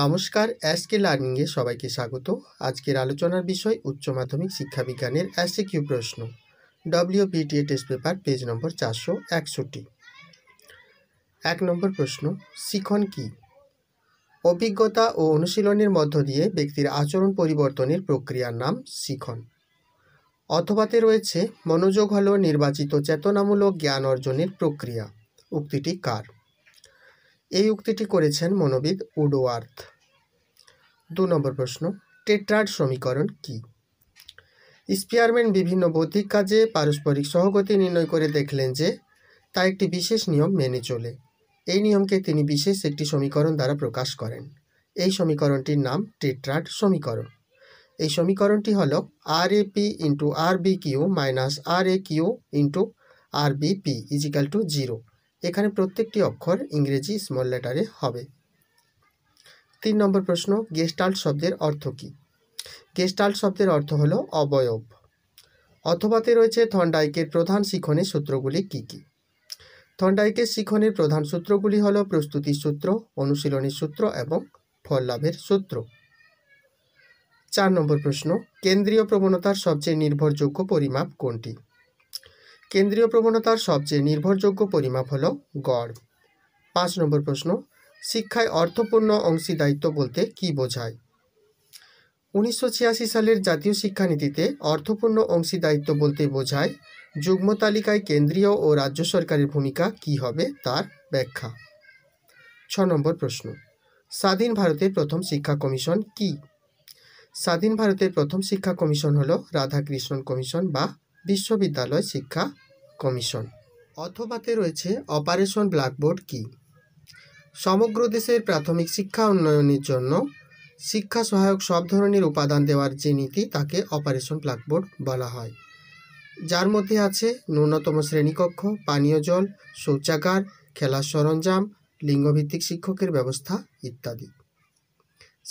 নমস্কার অ্যাসকে লার্নিংয়ে সবাইকে স্বাগত আজকের আলোচনার বিষয় উচ্চ মাধ্যমিক শিক্ষাবিজ্ঞানের এসে কিউ প্রশ্ন WPTA test paper page number চারশো একষট্টি এক নম্বর প্রশ্ন শিখন কি অভিজ্ঞতা ও অনুশীলনের মধ্য দিয়ে ব্যক্তির আচরণ পরিবর্তনের প্রক্রিয়ার নাম শিখন অথবাতে রয়েছে মনোযোগ হল নির্বাচিত চেতনামূলক জ্ঞান অর্জনের প্রক্রিয়া উক্তিটি কার এই উক্তিটি করেছেন মনোবিদ উডওয়ার্থ দু নম্বর প্রশ্ন টেট্রার সমীকরণ কি স্পিয়ারম্যান বিভিন্ন বৌদ্ধিক কাজে পারস্পরিক সহগতি নির্ণয় করে দেখলেন যে তা একটি বিশেষ নিয়ম মেনে চলে এই নিয়মকে তিনি বিশেষ একটি সমীকরণ দ্বারা প্রকাশ করেন এই সমীকরণটির নাম টেট্রাড সমীকরণ এই সমীকরণটি হল R A P into R B Q minus R A Q into R B P equal to zero এখানে প্রত্যেকটি অক্ষর ইংরেজি স্মল লেটারে হবে তিন নম্বর প্রশ্ন গেস্টাল্ট শব্দের অর্থ কী গেস্টাল্ট শব্দের অর্থ হল অবয়ব অথবাতে রয়েছে থন্ডাইকের প্রধান শিখনের সূত্রগুলি কী কী থন্ডাইকের শিখনের প্রধান সূত্রগুলি হল প্রস্তুতির সূত্র অনুশীলনী সূত্র এবং ফল লাভের সূত্র চার নম্বর প্রশ্ন কেন্দ্রীয় প্রবণতার সবচেয়ে নির্ভরযোগ্য পরিমাপ কোনটি কেন্দ্রীয় প্রবণতার সবচেয়ে নির্ভরযোগ্য পরিমাপ হল গড় পাঁচ নম্বর প্রশ্ন শিক্ষায় অর্থপূর্ণ অংশীদায়িত্ব বলতে কি বোঝায় উনিশশো সালের জাতীয় শিক্ষানীতিতে অর্থপূর্ণ অংশীদায়িত্ব বলতে বোঝায় যুগ্ম তালিকায় কেন্দ্রীয় ও রাজ্য সরকারের ভূমিকা কি হবে তার ব্যাখ্যা ছ নম্বর প্রশ্ন স্বাধীন ভারতের প্রথম শিক্ষা কমিশন কি স্বাধীন ভারতের প্রথম শিক্ষা কমিশন হল রাধাকৃষ্ণন কমিশন বা বিশ্ববিদ্যালয় শিক্ষা কমিশন অথবাতে রয়েছে অপারেশন ব্ল্যাকবোর্ড কি সমগ্র দেশের প্রাথমিক শিক্ষা উন্নয়নের জন্য শিক্ষা সহায়ক সব ধরনের উপাদান দেওয়ার যে নীতি তাকে অপারেশন ব্ল্যাকবোর্ড বলা হয় যার মধ্যে আছে ন্যূনতম শ্রেণীকক্ষ পানীয় জল শৌচাগার খেলার সরঞ্জাম লিঙ্গভিত্তিক শিক্ষকের ব্যবস্থা ইত্যাদি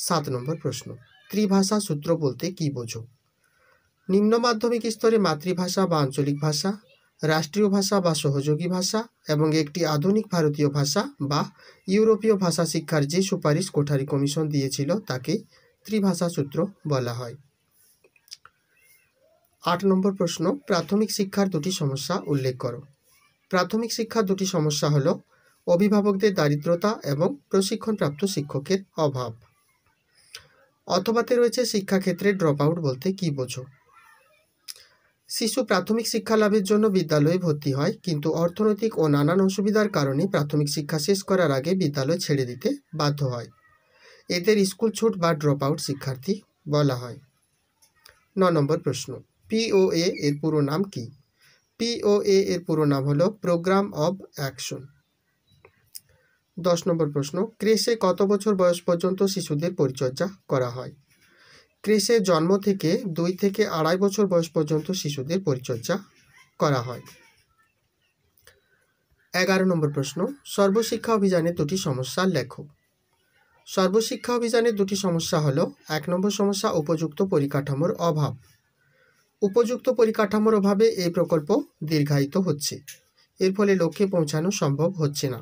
সাত নম্বর প্রশ্ন ত্রিভাষা সূত্র বলতে কী বোঝো নিম্ন মাধ্যমিক স্তরে মাতৃভাষা বা আঞ্চলিক ভাষা রাষ্ট্রীয় ভাষা বা সহযোগী ভাষা এবং একটি আধুনিক ভারতীয় ভাষা বা ইউরোপীয় ভাষা শিক্ষার যে সুপারিশ কোঠারি কমিশন দিয়েছিল তাকে ত্রিভাষা সূত্র বলা হয় আট নম্বর প্রশ্ন প্রাথমিক শিক্ষার দুটি সমস্যা উল্লেখ করো প্রাথমিক শিক্ষার দুটি সমস্যা হল অভিভাবকদের দারিদ্রতা এবং প্রশিক্ষণপ্রাপ্ত শিক্ষকের অভাব অথবাতে রয়েছে শিক্ষাক্ষেত্রে ড্রপ আউট বলতে কী বোঝো শিশু প্রাথমিক শিক্ষা লাভের জন্য বিদ্যালয়ে ভর্তি হয় কিন্তু অর্থনৈতিক ও নানান অসুবিধার কারণে প্রাথমিক শিক্ষা শেষ করার আগে বিদ্যালয় ছেড়ে দিতে বাধ্য হয় এদের স্কুল ছুট বা ড্রপ আউট শিক্ষার্থী বলা হয় ন নম্বর প্রশ্ন পিওএ এর পুরো নাম কি পিওএ এর পুরো নাম হল প্রোগ্রাম অব অ্যাকশন দশ নম্বর প্রশ্ন ক্রেশে কত বছর বয়স পর্যন্ত শিশুদের পরিচর্যা করা হয় ক্রেসের জন্ম থেকে দুই থেকে আড়াই বছর বয়স পর্যন্ত শিশুদের পরিচর্যা করা হয় এগারো নম্বর প্রশ্ন সর্বশিক্ষা অভিযানে দুটি সমস্যা লেখ সর্বশিক্ষা অভিযানের দুটি সমস্যা হলো এক নম্বর সমস্যা উপযুক্ত পরিকাঠামোর অভাব উপযুক্ত পরিকাঠামোর অভাবে এই প্রকল্প দীর্ঘায়িত হচ্ছে এর ফলে লক্ষ্যে পৌঁছানো সম্ভব হচ্ছে না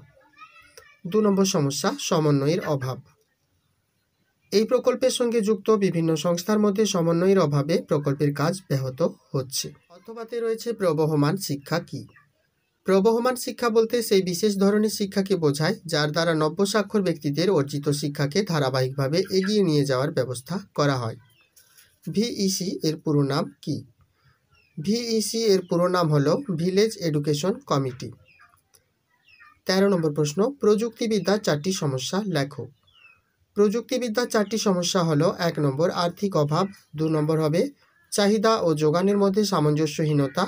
দু নম্বর সমস্যা সমন্বয়ের অভাব এই প্রকল্পের সঙ্গে যুক্ত বিভিন্ন সংস্থার মধ্যে সমন্বয়ের অভাবে প্রকল্পের কাজ ব্যাহত হচ্ছে অথবাতে রয়েছে প্রবহমান শিক্ষা কি প্রবহমান শিক্ষা বলতে সেই বিশেষ ধরনের শিক্ষাকে বোঝায় যার দ্বারা নব্য স্বাক্ষর ব্যক্তিদের অর্জিত শিক্ষাকে ধারাবাহিকভাবে এগিয়ে নিয়ে যাওয়ার ব্যবস্থা করা হয় ভিইসি এর পুরো নাম কি ভিইসি এর পুরো নাম হল ভিলেজ এডুকেশন কমিটি তেরো নম্বর প্রশ্ন প্রযুক্তিবিদ্যার চারটি সমস্যা লেখো প্রযুক্তিবিদ্যার চারটি সমস্যা হলো এক নম্বর আর্থিক অভাব দু নম্বর হবে চাহিদা ও যোগানের মধ্যে সামঞ্জস্যহীনতা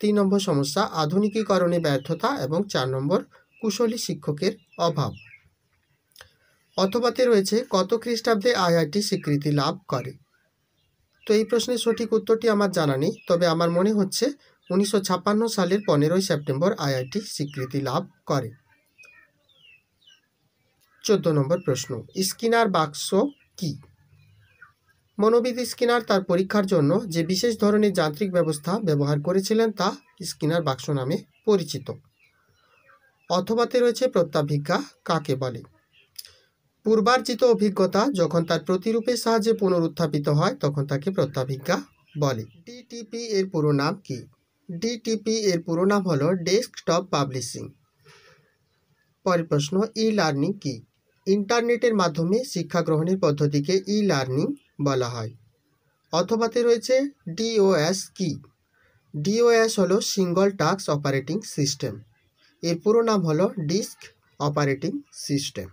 তিন নম্বর সমস্যা আধুনিকীকরণে ব্যর্থতা এবং চার নম্বর কুশলী শিক্ষকের অভাব অথবাতে রয়েছে কত খ্রিস্টাব্দে আইআইটি স্বীকৃতি লাভ করে তো এই প্রশ্নের সঠিক উত্তরটি আমার জানা নেই তবে আমার মনে হচ্ছে উনিশশো সালের পনেরোই সেপ্টেম্বর আইআইটি স্বীকৃতি লাভ করে চোদ্দ নম্বর প্রশ্ন স্কিনার বাক্স কি মনোবিদ স্কিনার তার পরীক্ষার জন্য যে বিশেষ ধরনের যান্ত্রিক ব্যবস্থা ব্যবহার করেছিলেন তা স্কিনার বাক্স নামে পরিচিত অথবাতে রয়েছে প্রত্যাভিজ্ঞা কাকে বলে পূর্বার্জিত অভিজ্ঞতা যখন তার প্রতিরূপের সাহায্যে পুনরুত্থাপিত হয় তখন তাকে প্রত্যাভিজ্ঞা বলে ডিটিপি এর পুরো নাম কি ডিটিপি এর পুরো নাম হল ডেস্কটপ পাবলিশিং পরের প্রশ্ন ই লার্নিং কী ইন্টারনেটের মাধ্যমে শিক্ষা গ্রহণের পদ্ধতিকে ই লার্নিং বলা হয় অথবাতে রয়েছে ডিওএস কি ডিওএস হলো সিঙ্গল টাস্ক অপারেটিং সিস্টেম এর পুরো নাম হলো ডিস্ক অপারেটিং সিস্টেম